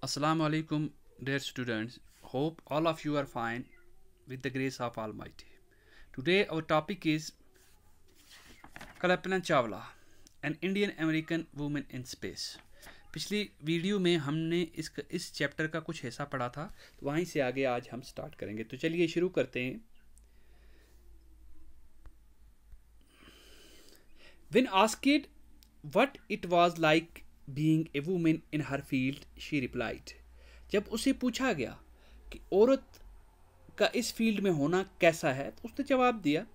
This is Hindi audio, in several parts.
Assalamu alaikum, dear students. Hope all of you are fine with the grace of Almighty. Today, our topic is Kalpana Chawla, an Indian American woman in space. पिछली वीडियो में हमने इस इस चैप्टर का कुछ हिस्सा पढ़ा था तो वहीं से आगे आज हम स्टार्ट करेंगे तो चलिए शुरू करते हैं When asked what it was like being a woman in her field she replied जब उसे पूछा गया कि औरत का इस फील्ड में होना कैसा है तो उसने जवाब दिया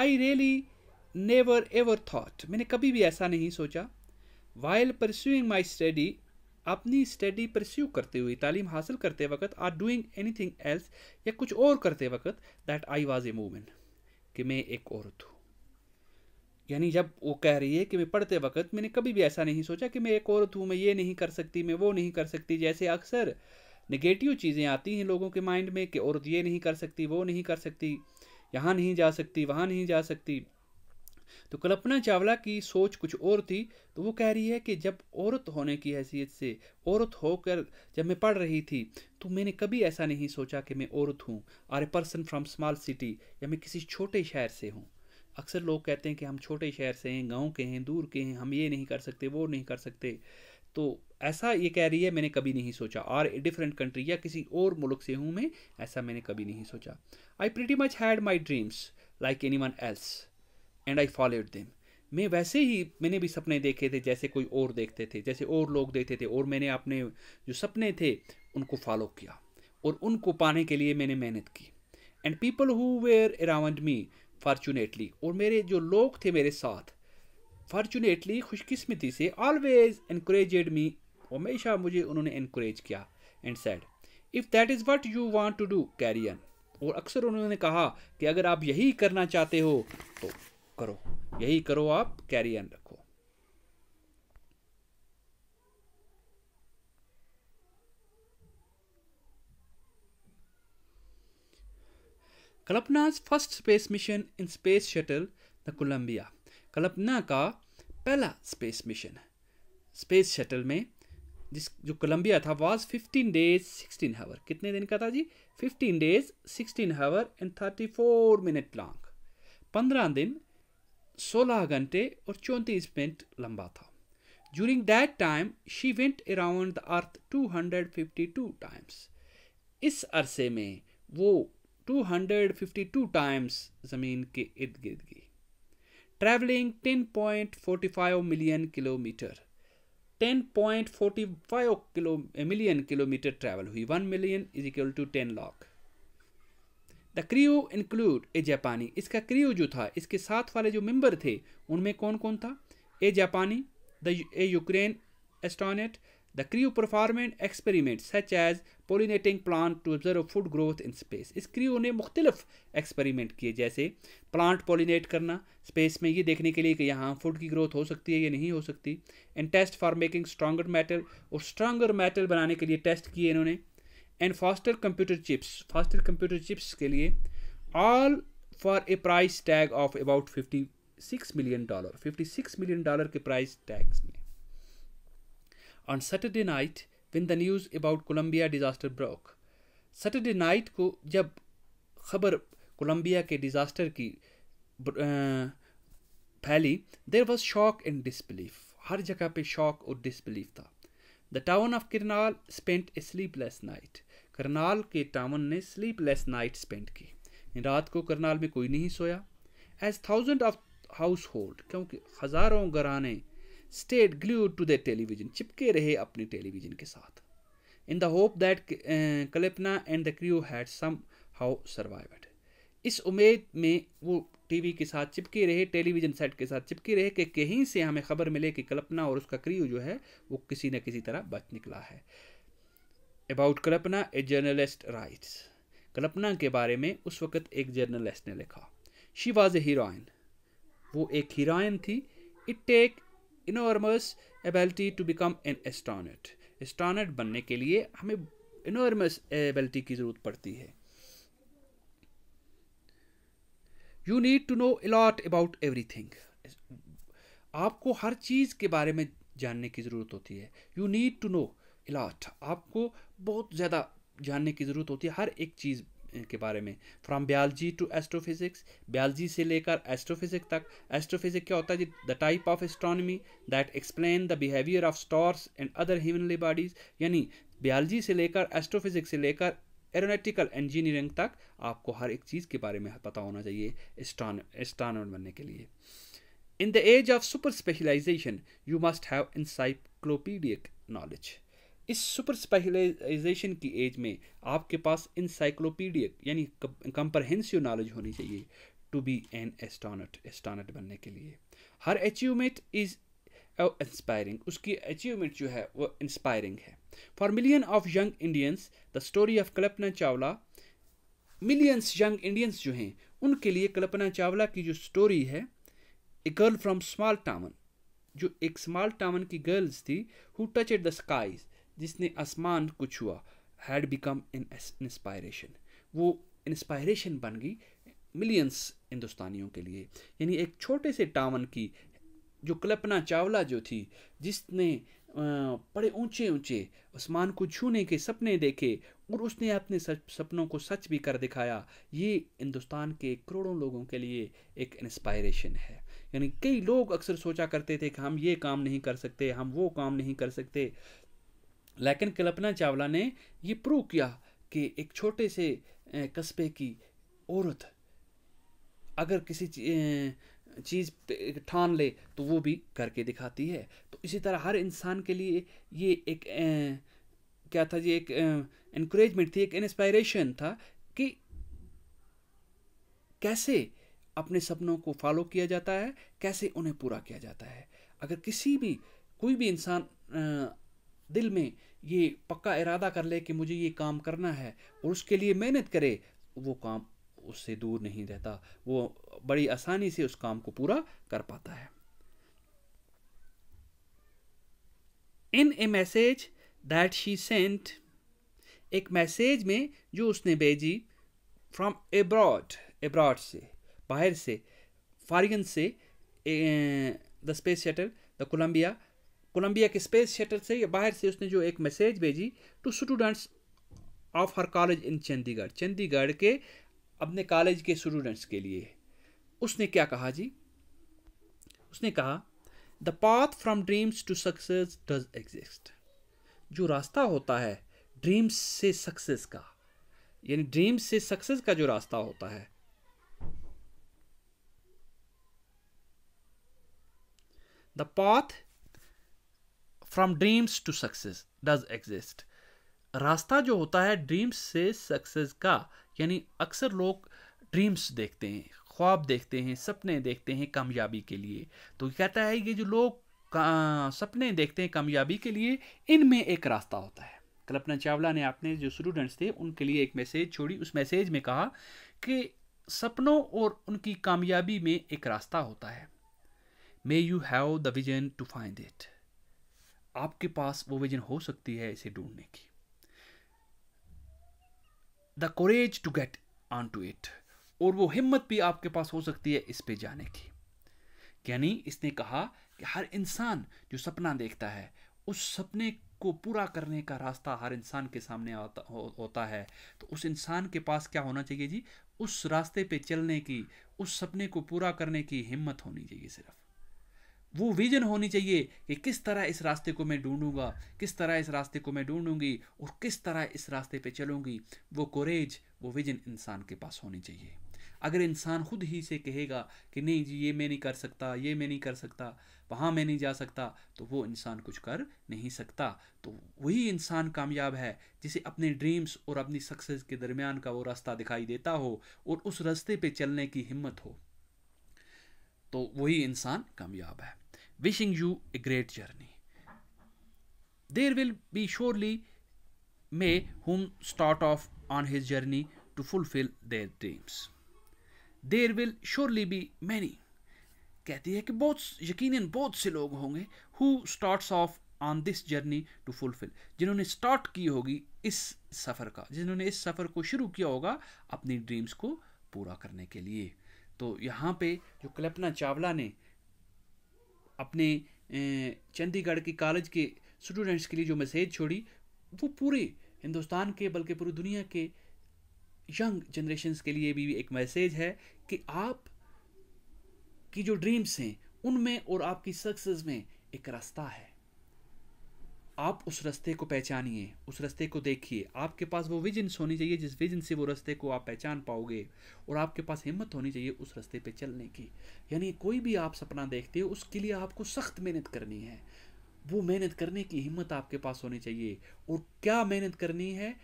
I really never ever thought मैंने कभी भी ऐसा नहीं सोचा वाइल परस्यूइंग माई स्टडी अपनी स्टडी परस्यू करते हुए तालीम हासिल करते वक्त आर डूइंग एनीथिंग एल्स या कुछ और करते वक्त that I was a woman कि मैं एक औरत हूँ यानी जब वो कह रही है कि मैं पढ़ते वक्त मैंने कभी भी ऐसा नहीं सोचा कि मैं एक औरत हूँ मैं ये नहीं कर सकती मैं वो नहीं कर सकती जैसे अक्सर नेगेटिव चीज़ें आती हैं लोगों के माइंड में कि औरत ये नहीं कर सकती वो नहीं कर सकती यहाँ नहीं जा सकती वहाँ नहीं जा सकती तो कल्पना चावला की सोच कुछ और थी तो वो कह रही है कि जब औरत होने की हैसियत से औरत होकर जब मैं पढ़ रही थी तो मैंने कभी ऐसा नहीं सोचा कि मैं औरत हूँ or a person from small city या मैं किसी छोटे शहर से हूँ अक्सर लोग कहते हैं कि हम छोटे शहर से हैं गांव के हैं दूर के हैं हम ये नहीं कर सकते वो नहीं कर सकते तो ऐसा ये कह रही है मैंने कभी नहीं सोचा और डिफरेंट कंट्री या किसी और मुल्क से हूँ मैं ऐसा मैंने कभी नहीं सोचा I pretty much had my dreams like anyone else and I follow it them मैं वैसे ही मैंने भी सपने देखे थे जैसे कोई और देखते थे जैसे और लोग देखते थे और मैंने अपने जो सपने थे उनको फॉलो किया और उनको पाने के लिए मैंने मेहनत की and people who were around me fortunately और मेरे जो लोग थे मेरे साथ फॉर्चुनेटली खुशकिस्मती से ऑलवेज इनक्रेजेड मी हमेशा मुझे उन्होंने इनक्रेज किया and said if that is what you want to do carry on और अक्सर उन्होंने कहा कि अगर आप यही करना चाहते हो तो करो यही करो आप कैरियन रखो Kalpana's first space mission in space shuttle the Columbia Kalpana का पहला स्पेस मिशन स्पेस शटल में जिस जो कोलंबिया था वाज 15 डेज 16 हावर कितने दिन का था जी 15 days 16 hour and 34 minute long 15 दिन 16 घंटे और 34 मिनट लंबा था during that time she went around the earth 252 times इस अरसे में वो 252 टाइम्स ज़मीन के इर्द गिर्द की travelling 10.45 million kilometre 10.45 kilo million kilometre travel हुई 1 million is equal to 10 lakh the crew include a Japanese इसका क्रियो जो था इसके साथ वाले जो मेंबर थे उनमें कौन कौन था a Japanese the a Ukraine astronaut the crew performed experiment such as pollinating plant to observe food growth in space इस क्रियो ने मुख्तलिफ एक्सपेरिमेंट किए जैसे प्लांट पोलिनेट करना स्पेस में ये देखने के लिए कि यहाँ फूड की ग्रोथ हो सकती है या नहीं हो सकती and test for making stronger metal और स्ट्रॉगर मेटल बनाने के लिए टेस्ट किए इन्होंने and faster computer chips faster computer chips के लिए all for a price tag of about fifty six million dollar fifty six million dollar के प्राइस टैग्स में on Saturday night when the news about Columbia disaster broke Saturday night को जब खबर कोलंबिया के डिजास्टर की फैली there was shock and disbelief हर जगह पे शॉक और डिसबिलीफ था the town of Karnal spent a sleepless night Karnal के टाउन ने स्लीपलेस नाइट स्पेंट की रात को करनाल में कोई नहीं सोया as thousand of household क्योंकि हज़ारों घराने stayed glued to the television चिपके रहे अपने टेलीविजन के साथ in the hope that Kalpana and the crew had somehow survive इस उम्मीद में वो टीवी के साथ चिपके रहे टेलीविजन सेट के साथ चिपके रहे कि कहीं से हमें खबर मिले कि कल्पना और उसका क्रियो जो है वो किसी न किसी तरह बच निकला है about Kalpana a journalist writes Kalpana के बारे में उस वक्त एक जर्नलिस्ट ने लिखा शी वॉज ए हीरोइन वो एक हीरोइन थी it take enormous ability to become an astronaut astronaut बनने के लिए हमें इनॉर्मस एबिलिटी की ज़रूरत पड़ती है you need to know a lot about everything आपको हर चीज़ के बारे में जानने की ज़रूरत होती है you need to know a lot आपको बहुत ज़्यादा जानने की ज़रूरत होती है हर एक चीज़ के बारे में from biology to astrophysics biology से लेकर एस्ट्रोफिजिक तक एस्ट्रोफिजिक क्या होता है जी the type of astronomy that explain the behaviour of stars and other humanly bodies यानी बायोलॉजी से लेकर एस्ट्रोफिजिक्स से लेकर एरोनेटिकल इंजीनियरिंग तक आपको हर एक चीज़ के बारे में पता होना चाहिए एस्ट्रॉनर बनने के लिए in the age of super specialization you must have encyclopedic knowledge इस सुपर स्पेशलाइजेशन की एज में आपके पास इंसाइक्लोपीडियक यानी कंप्रहेंसिव नॉलेज होनी चाहिए to be an astronaut astronaut बनने के लिए हर अचीवमेंट इज़ इंस्पायरिंग उसकी अचीवमेंट जो है वो इंस्पायरिंग है for million of young Indians the story of Kalpana Chawla millions young Indians जो हैं उनके लिए कल्पना चावला की जो स्टोरी है a girl from small town जो एक स्मॉल टाउन की गर्ल्स थी who touch at the skies जिसने आसमान को छुआ हैड बिकम एन इंस्पायरेशन वो इंस्पायरेशन बन गई मिलियंस हिंदुस्तानियों के लिए यानी एक छोटे से टावन की जो कल्पना चावला जो थी जिसने बड़े ऊंचे ऊंचे आसमान को छूने के सपने देखे और उसने अपने सपनों को सच भी कर दिखाया ये हिंदुस्तान के करोड़ों लोगों के लिए एक इंस्पायरेशन है यानी कई लोग अक्सर सोचा करते थे कि हम ये काम नहीं कर सकते हम वो काम नहीं कर सकते लेकिन कल्पना चावला ने ये प्रूव किया कि एक छोटे से कस्बे की औरत अगर किसी चीज़ ठान ले तो वो भी करके दिखाती है तो इसी तरह हर इंसान के लिए ये एक ए, क्या था ये एक इनक्रेजमेंट थी एक इंस्पायरेशन था कि कैसे अपने सपनों को फॉलो किया जाता है कैसे उन्हें पूरा किया जाता है अगर किसी भी कोई भी इंसान दिल में ये पक्का इरादा कर ले कि मुझे ये काम करना है और उसके लिए मेहनत करे वो काम उससे दूर नहीं रहता वो बड़ी आसानी से उस काम को पूरा कर पाता है in a message that she sent एक मैसेज में जो उसने भेजी फ्रॉम एब्रॉड एब्रॉड से बाहर से फारिगन से the space shuttle the Columbia Columbia के स्पेस शटल से या बाहर से उसने जो एक मैसेज भेजी to students of her college in Chandigarh Chandigarh के अपने कॉलेज के स्टूडेंट्स के लिए उसने क्या कहा जी उसने कहा the path from dreams to success does exist जो रास्ता होता है ड्रीम्स से सक्सेस का यानी ड्रीम्स से सक्सेस का जो रास्ता होता है the path from dreams to success does exist रास्ता जो होता है ड्रीम्स से सक्सेस का यानी अक्सर लोग ड्रीम्स देखते हैं ख्वाब देखते हैं सपने देखते हैं कामयाबी के लिए तो कहता है ये जो लोग सपने देखते हैं कामयाबी के लिए इनमें एक रास्ता होता है कल्पना चावला ने अपने जो स्टूडेंट्स थे उनके लिए एक मैसेज छोड़ी उस मैसेज में कहा कि सपनों और उनकी कामयाबी में एक रास्ता होता है may you have the vision to find it आपके पास वो विजन हो सकती है इसे ढूंढने की the courage to get on to it और वो हिम्मत भी आपके पास हो सकती है इस पे जाने की यानी इसने कहा कि हर इंसान जो सपना देखता है उस सपने को पूरा करने का रास्ता हर इंसान के सामने आता होता है तो उस इंसान के पास क्या होना चाहिए जी उस रास्ते पे चलने की उस सपने को पूरा करने की हिम्मत होनी चाहिए सिर्फ वो विजन होनी चाहिए कि किस तरह इस रास्ते को मैं ढूंढूंगा किस तरह इस रास्ते को मैं ढूंढूंगी और किस तरह इस रास्ते पे चलूंगी वो कोरेज वो विजन इंसान के पास होनी चाहिए अगर इंसान खुद ही से कहेगा कि नहीं जी ये मैं नहीं कर सकता ये मैं नहीं कर सकता वहाँ मैं नहीं जा सकता तो वो इंसान कुछ कर नहीं सकता तो वही इंसान कामयाब है जिसे अपने ड्रीम्स और अपनी सक्सेस के दरमियान का वो रास्ता दिखाई देता हो और उस रास्ते पे चलने की हिम्मत हो तो वही इंसान कामयाब है wishing you a great journey. There will be surely may whom start off on his journey to fulfill their dreams. There will surely be many. कहती है कि बहुत यकीनन बहुत से लोग होंगे who starts off on this journey to fulfill जिन्होंने start की होगी इस सफ़र का जिन्होंने इस सफ़र को शुरू किया होगा अपनी dreams को पूरा करने के लिए तो यहाँ पे जो कल्पना चावला ने अपने चंडीगढ़ के कॉलेज के स्टूडेंट्स के लिए जो मैसेज छोड़ी वो पूरे हिंदुस्तान के बल्कि पूरी दुनिया के यंग जनरेशन्स के लिए भी एक मैसेज है कि आप की जो ड्रीम्स हैं उनमें और आपकी सक्सेस में एक रास्ता है आप उस रास्ते को पहचानिए उस रास्ते को देखिए आपके पास वो विजन्स होनी चाहिए जिस विजन से वो रास्ते को आप पहचान पाओगे और आपके पास हिम्मत होनी चाहिए उस रास्ते पे चलने की यानी कोई भी आप सपना देखते हो उसके लिए आपको सख्त मेहनत करनी है वो मेहनत करने की हिम्मत आपके पास होनी चाहिए और क्या मेहनत करनी है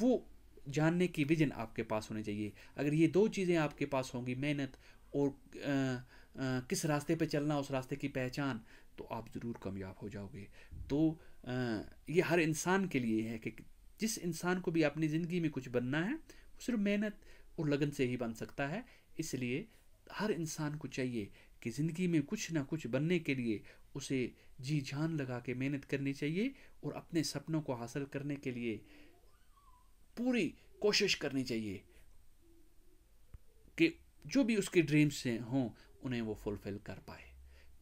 वो जानने की विजन आपके पास होनी चाहिए अगर ये दो चीज़ें आपके पास होंगी मेहनत और आ, आ, किस रास्ते पे चलना उस रास्ते की पहचान तो आप ज़रूर कामयाब हो जाओगे तो ये हर इंसान के लिए है कि जिस इंसान को भी अपनी ज़िंदगी में कुछ बनना है वो सिर्फ मेहनत और लगन से ही बन सकता है इसलिए हर इंसान को चाहिए कि ज़िंदगी में कुछ ना कुछ बनने के लिए उसे जी जान लगा के मेहनत करनी चाहिए और अपने सपनों को हासिल करने के लिए पूरी कोशिश करनी चाहिए कि जो भी उसके ड्रीम्स हों उन्हें वो फुलफ़िल कर पाए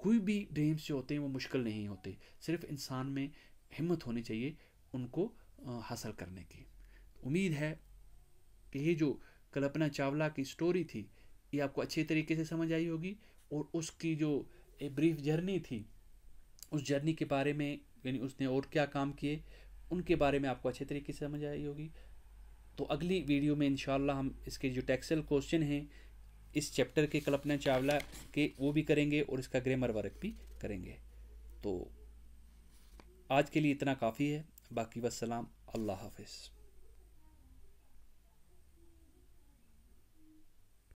कोई भी ड्रीम्स जो होते हैं वो मुश्किल नहीं होते सिर्फ इंसान में हिम्मत होनी चाहिए उनको हासिल करने की उम्मीद है कि ये जो कल्पना चावला की स्टोरी थी ये आपको अच्छे तरीके से समझ आई होगी और उसकी जो एक ब्रीफ जर्नी थी उस जर्नी के बारे में यानी उसने और क्या काम किए उनके बारे में आपको अच्छे तरीके से समझ आई होगी तो अगली वीडियो में इनशाला हम इसके जो टैक्सल क्वेश्चन हैं इस चैप्टर के कल्पना चावला के वो भी करेंगे और इसका ग्रामर वर्क भी करेंगे तो आज के लिए इतना काफ़ी है बाकी वसलाम अल्लाह हाफिज़